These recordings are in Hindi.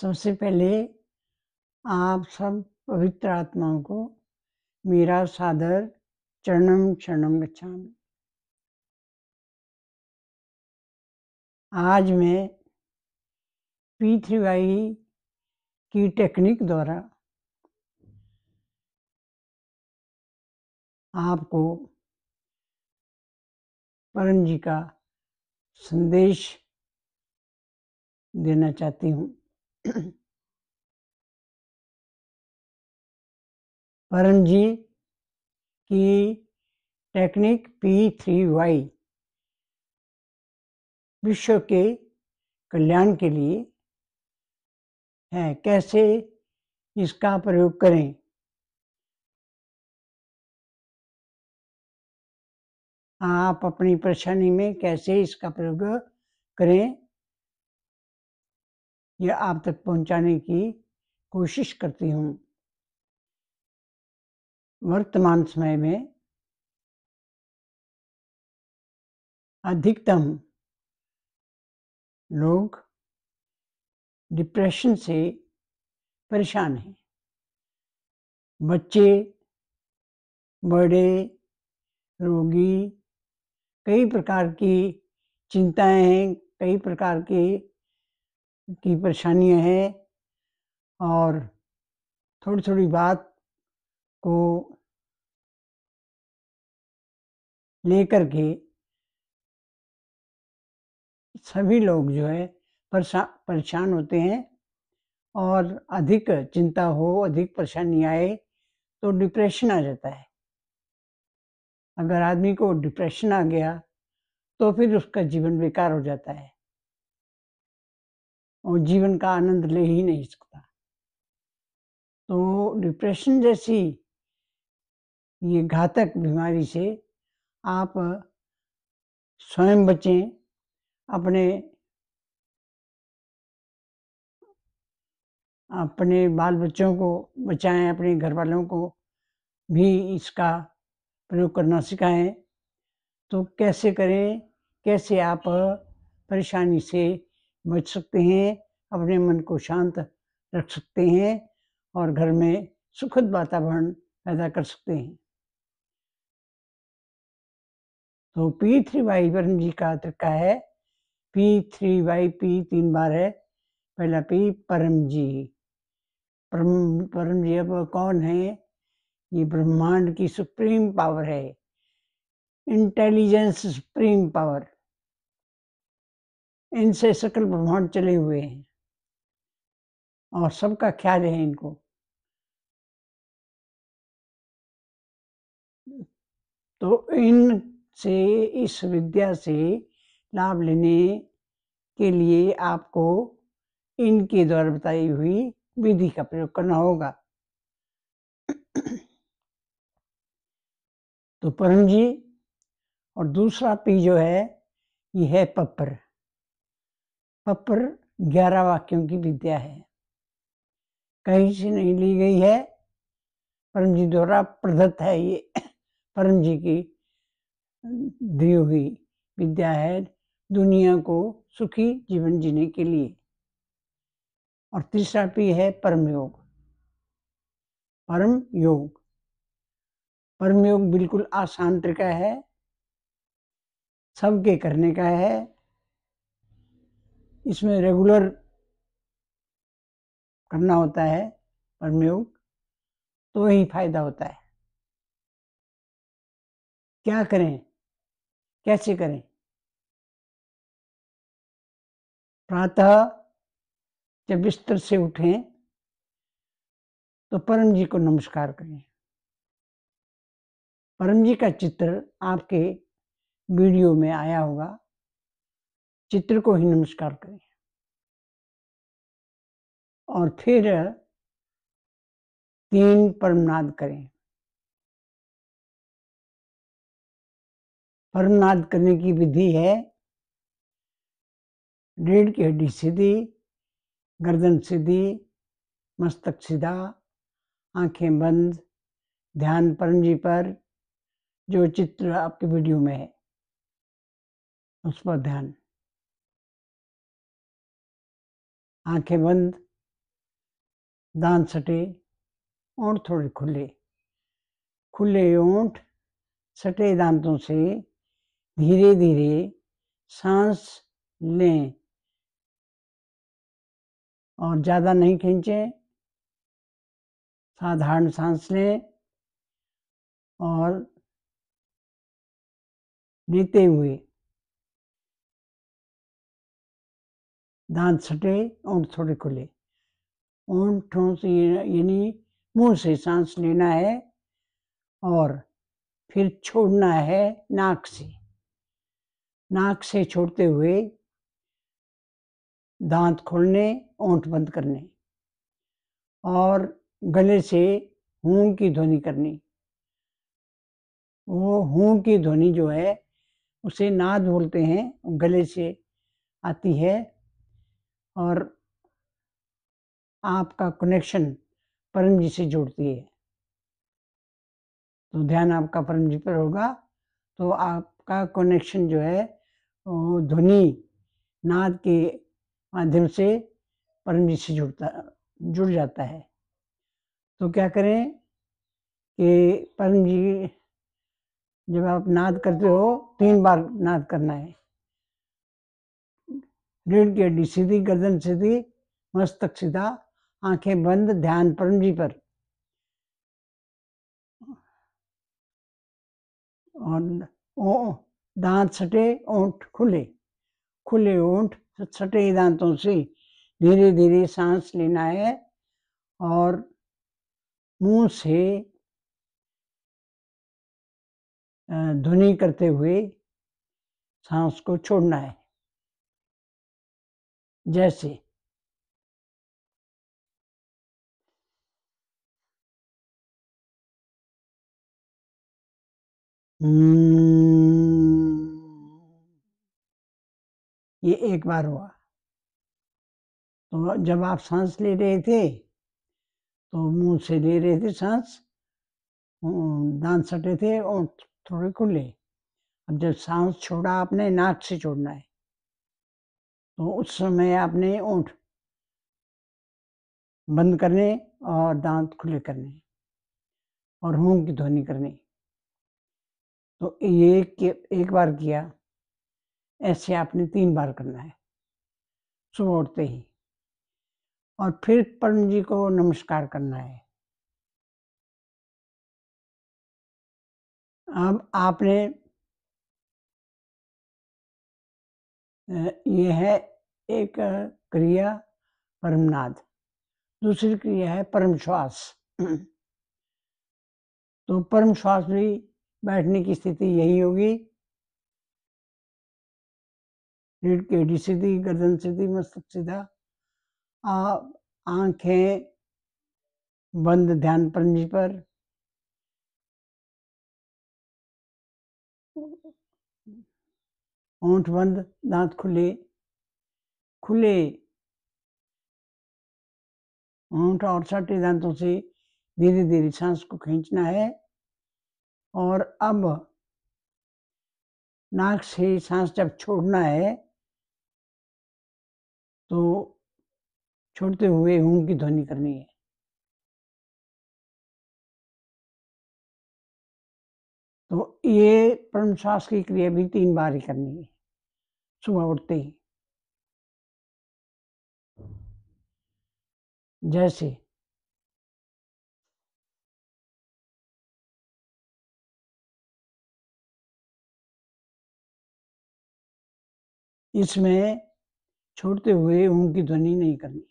सबसे पहले आप सब पवित्र आत्माओं को मेरा सादर चरणम चरणम गच्छा आज मैं पी थ्री वाई की टेक्निक द्वारा आपको परम जी का संदेश देना चाहती हूँ परम जी की टेक्निक पी थ्री वाई विश्व के कल्याण के लिए है कैसे इसका प्रयोग करें आप अपनी परेशानी में कैसे इसका प्रयोग करें यह आप तक पहुंचाने की कोशिश करती हूँ वर्तमान समय में अधिकतम लोग डिप्रेशन से परेशान हैं बच्चे बड़े रोगी कई प्रकार की चिंताएं हैं कई प्रकार के की परेशानियां हैं और थोड़ी थोड़ी बात को लेकर के सभी लोग जो है परेशान होते हैं और अधिक चिंता हो अधिक परेशानी आए तो डिप्रेशन आ जाता है अगर आदमी को डिप्रेशन आ गया तो फिर उसका जीवन बेकार हो जाता है और जीवन का आनंद ले ही नहीं सकता तो डिप्रेशन जैसी ये घातक बीमारी से आप स्वयं बचें अपने अपने बाल बच्चों को बचाएं अपने घर वालों को भी इसका प्रयोग करना सिखाएं तो कैसे करें कैसे आप परेशानी से बच सकते हैं अपने मन को शांत रख सकते हैं और घर में सुखद वातावरण पैदा कर सकते हैं तो पी थ्री वाई वर्ण जी का तरीका है पी थ्री वाई पी तीन बार है पहला पी परम जी परम परम जी अब कौन है ये ब्रह्मांड की सुप्रीम पावर है इंटेलिजेंस सुप्रीम पावर इनसे सकल ब्रह्मांड चले हुए हैं और सबका ख्याल है इनको तो इन से इस विद्या से लाभ लेने के लिए आपको इनके द्वारा बताई हुई विधि का प्रयोग करना होगा तो परम जी और दूसरा पी जो है ये है पपर पपर ग्यारह वाक्यों की विद्या है कहीं से नहीं ली गई है परम जी द्वारा प्रदत्त है ये परम जी की दी हुई विद्या है दुनिया को सुखी जीवन जीने के लिए और तीसरा भी है परम योग परम योग परम योग बिल्कुल आसान तरीका है सबके करने का है इसमें रेगुलर करना होता है परमयोग तो ही फायदा होता है क्या करें कैसे करें प्रातः जब बिस्तर से उठें तो परम जी को नमस्कार करें परम जी का चित्र आपके वीडियो में आया होगा चित्र को ही नमस्कार करें और फिर तीन परमनाद करें परमनाद करने की विधि है रीढ़ की हड्डी सीधी गर्दन सीधी मस्तक सीधा आंखें बंद ध्यान परमजी पर जो चित्र आपके वीडियो में है उस पर ध्यान आंखें बंद दांत सटे और थोड़े खुले खुले ओंठ सटे दांतों से धीरे धीरे सांस लें और ज़्यादा नहीं खींचें साधारण सांस लें और लेते हुए दान सटे और थोड़े खुले ओंठों से यानी मुंह से सांस लेना है और फिर छोड़ना है नाक से नाक से छोड़ते हुए दांत खोलने ओंठ बंद करने और गले से हूं की ध्वनि करनी वो हूं की ध्वनि जो है उसे नाद बोलते हैं गले से आती है और आपका कनेक्शन परम जी से जुड़ती है तो ध्यान आपका परम जी पर होगा तो आपका कनेक्शन जो है वो ध्वनि नाद के माध्यम से परम जी से जुड़ता जुड़ जाता है तो क्या करें कि परम जी जब आप नाद करते हो तीन बार नाद करना है रीढ़ की हड्डी सीधी गर्दन सीधी मस्तक सीधा आंखें बंद ध्यान जी पर और दांत सटे ओंठ खुले खुले ओंठ सटे दांतों से धीरे धीरे सांस लेना है और मुंह से ध्वनि करते हुए सांस को छोड़ना है जैसे हम्म। ये एक बार हुआ तो जब आप सांस ले रहे थे तो मुंह से ले रहे थे सांस हम्म, दांत सटे थे और थोड़े खुले अब जब सांस छोड़ा आपने नाक से छोड़ना है तो उस समय आपने ऊँट बंद करने और दांत खुले करने और होंग की ध्वनि करनी तो ये एक बार किया ऐसे आपने तीन बार करना है सुबह उठते ही और फिर परम जी को नमस्कार करना है अब आपने ये है एक क्रिया परमनाद दूसरी क्रिया है परम श्वास तो परम श्वास भी बैठने की स्थिति यही होगी रीढ़ की हड्डी सीधी गर्दन सीधी मस्तक सीधा आप आंखें बंद ध्यान पंजी पर ओंठ बंद दांत खुले खुले ओंठ और छठे दांतों से धीरे धीरे सांस को खींचना है और अब नाक से सांस जब छोड़ना है तो छोड़ते हुए हूं की ध्वनि करनी है तो ये परम श्वास की क्रिया भी तीन बार ही करनी है सुबह उठते ही जैसे इसमें छोड़ते हुए ओम की ध्वनि नहीं करनी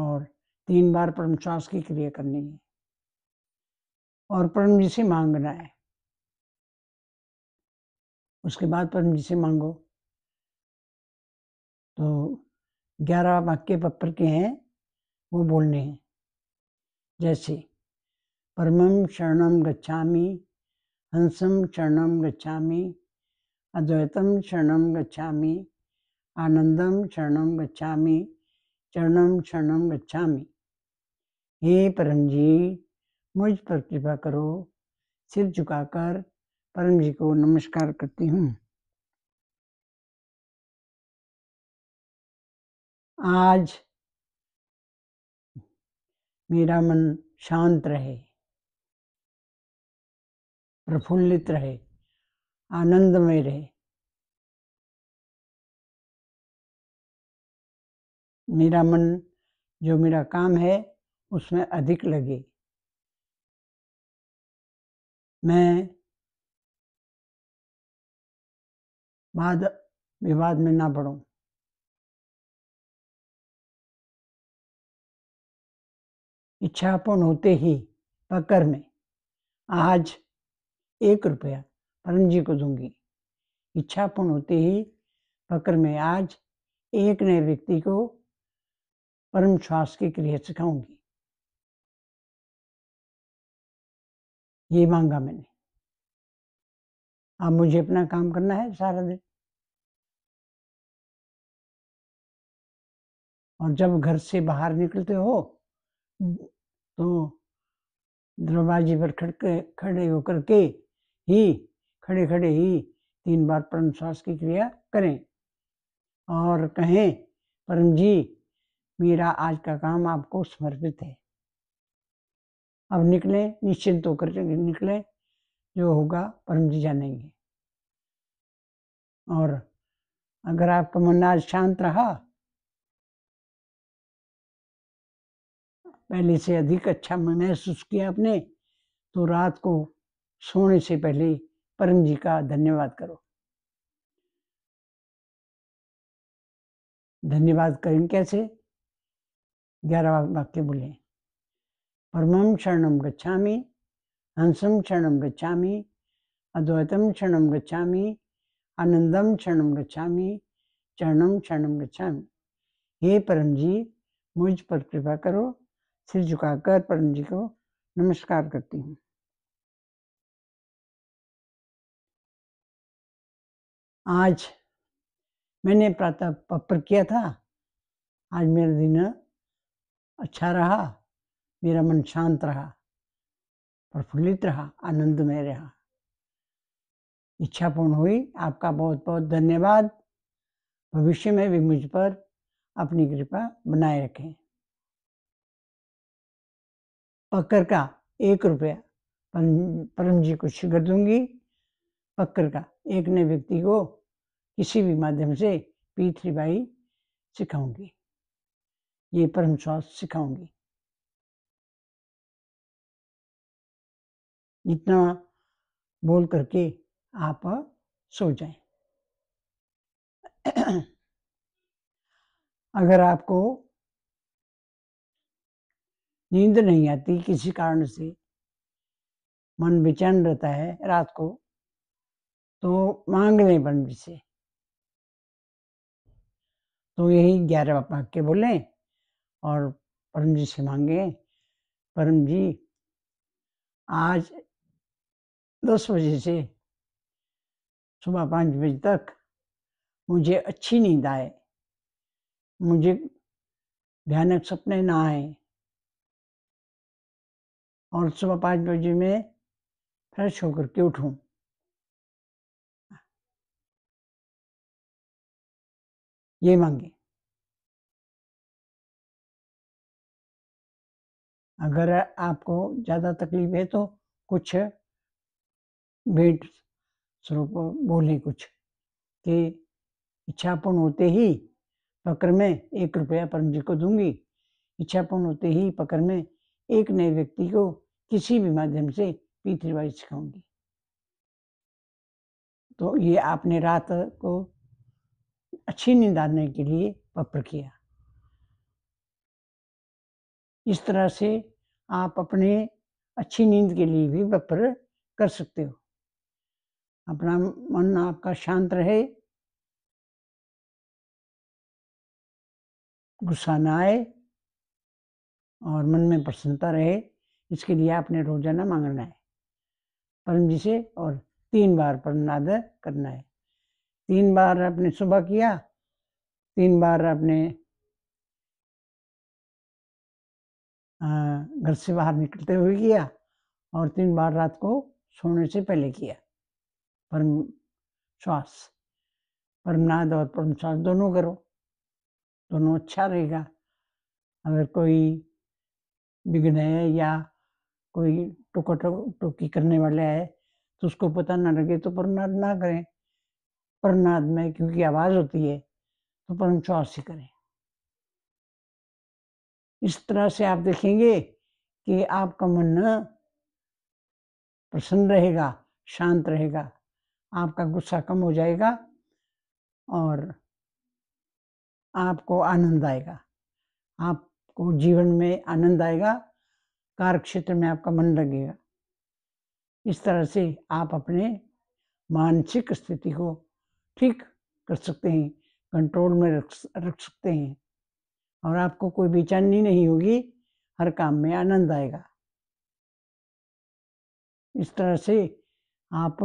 और तीन बार परम श्वास की क्रिया करनी है और परम जी से मांगना है उसके बाद से मांगो तो ग्यारह वाक्य पत्र के हैं वो बोलने हैं जैसे परमम शरणम गच्छामी हंसम शरणम गच्छामी अद्वैतम शरणम गच्छामी आनंदम शरणम गच्छामी चरणम शरणम गच्छामी हे परम जी मुझ पर कृपा करो सिर झुकाकर परम जी को नमस्कार करती हूँ आज मेरा मन शांत रहे प्रफुल्लित रहे आनंदमय रहे मेरा मन जो मेरा काम है उसमें अधिक लगे मैं वाद विवाद में ना पड़ो इच्छा होते ही पकर में आज एक रुपया परम जी को दूंगी इच्छा होते ही पकर में आज एक नए व्यक्ति को परम श्वास की क्रिया सिखाऊंगी ये मांगा मैंने अब मुझे अपना काम करना है सारा दिन और जब घर से बाहर निकलते हो तो दरवाजे पर खड़के खड़े होकर के ही खड़े खड़े ही तीन बार परम श्वास की क्रिया करें और कहें परम जी मेरा आज का काम आपको समर्पित है अब निकले निश्चिंत होकर निकले जो होगा परम जी जानेंगे और अगर आपका मन आज शांत रहा पहले से अधिक अच्छा महसूस किया आपने तो रात को सोने से पहले परम जी का धन्यवाद करो धन्यवाद करें कैसे ग्यारह वाक्य बोले परम शरणम गच्छामी हंसम क्षण गच्छा अद्वैतम क्षण गच्छा आनंदम क्षण गच्छा चरणम क्षण गच्छा हे परम जी मुझ पर कृपा करो सिर झुकाकर परम जी को नमस्कार करती हूँ आज मैंने प्रातः पपर किया था आज मेरा दिन अच्छा रहा मेरा मन शांत रहा प्रफुल्लित रहा आनंद में रहा इच्छा पूर्ण हुई आपका बहुत बहुत धन्यवाद भविष्य में भी मुझ पर अपनी कृपा बनाए रखें पक्कर का एक रुपया परम जी को शिखर दूंगी पक्कर का एक नए व्यक्ति को किसी भी माध्यम से थ्री बाई सिखाऊंगी ये परम स्वास्थ्य सिखाऊंगी इतना बोल करके आप सो जाए अगर आपको नींद नहीं आती किसी कारण से मन बेचैन रहता है रात को तो मांग लें पंडित से तो यही ग्यारह के बोले और परम जी से मांगे परम जी आज दस बजे से सुबह पाँच बजे तक मुझे अच्छी नींद आए मुझे भयानक सपने ना आए और सुबह पाँच बजे में फ्रेश होकर के उठूं ये मांगे अगर आपको ज़्यादा तकलीफ है तो कुछ भेंट स्वरूप बोले कुछ कि इच्छापूर्ण होते ही पकड़ में एक रुपया परम जी को दूंगी इच्छापूर्ण होते ही पकड़ में एक नए व्यक्ति को किसी भी माध्यम से पीठ रिवाज सिखाऊंगी तो ये आपने रात को अच्छी नींद आने के लिए पप्र किया इस तरह से आप अपने अच्छी नींद के लिए भी पप्र कर सकते हो अपना मन आपका शांत रहे गुस्सा ना आए और मन में प्रसन्नता रहे इसके लिए आपने रोजाना मांगना है परम जी से और तीन बार प्रणादर करना है तीन बार आपने सुबह किया तीन बार आपने घर से बाहर निकलते हुए किया और तीन बार रात को सोने से पहले किया परम श्वास परमनाद और परम श्वास दोनों करो दोनों अच्छा रहेगा अगर कोई विघ्न है या कोई टोका टोकी करने वाले है तो उसको पता ना लगे तो परमनाद ना करें परमनाद में क्योंकि आवाज़ होती है तो परम श्वास ही करें इस तरह से आप देखेंगे कि आपका मन प्रसन्न रहेगा शांत रहेगा आपका गुस्सा कम हो जाएगा और आपको आनंद आएगा आपको जीवन में आनंद आएगा कार्य क्षेत्र में आपका मन लगेगा इस तरह से आप अपने मानसिक स्थिति को ठीक कर सकते हैं कंट्रोल में रख रख सकते हैं और आपको कोई बेचैनी नहीं होगी हर काम में आनंद आएगा इस तरह से आप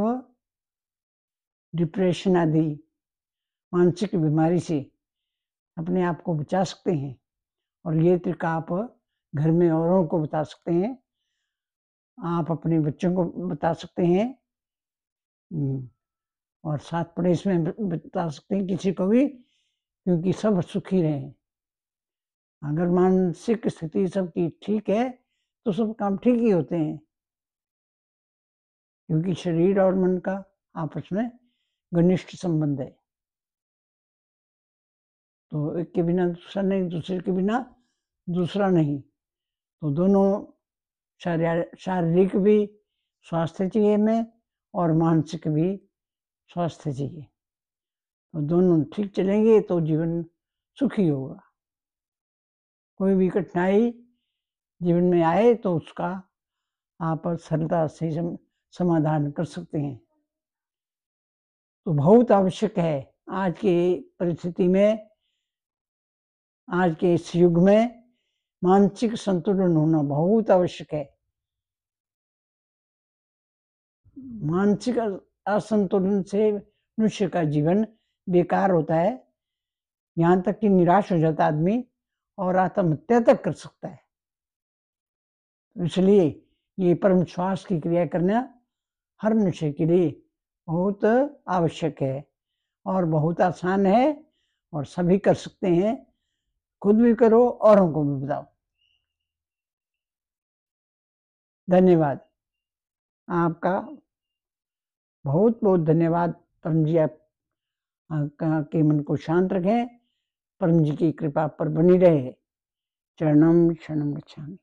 डिप्रेशन आदि मानसिक बीमारी से अपने आप को बचा सकते हैं और ये तरीका आप घर में औरों को बता सकते हैं आप अपने बच्चों को बता सकते हैं हम्म, और साथ पड़ोस में बता सकते हैं किसी को भी क्योंकि सब सुखी रहें अगर मानसिक स्थिति सबकी ठीक है तो सब काम ठीक ही होते हैं क्योंकि शरीर और मन का आपस में घनिष्ठ संबंध है तो एक के बिना दूसरा नहीं दूसरे के बिना दूसरा नहीं तो दोनों शारीरिक भी स्वास्थ्य चाहिए में और मानसिक भी स्वास्थ्य चाहिए तो दोनों ठीक चलेंगे तो जीवन सुखी होगा कोई भी कठिनाई जीवन में आए तो उसका आप सरलता से समाधान कर सकते हैं तो बहुत आवश्यक है आज की परिस्थिति में आज के इस युग में मानसिक संतुलन होना बहुत आवश्यक है मानसिक असंतुलन से मनुष्य का जीवन बेकार होता है यहाँ तक कि निराश हो जाता आदमी और आत्महत्या तक कर सकता है इसलिए ये परम श्वास की क्रिया करना हर मनुष्य के लिए बहुत आवश्यक है और बहुत आसान है और सभी कर सकते हैं खुद भी करो औरों को भी बताओ धन्यवाद आपका बहुत बहुत धन्यवाद परम जी आप के मन को शांत रखें परम जी की कृपा पर बनी रहे चरणम शरण गच्छामि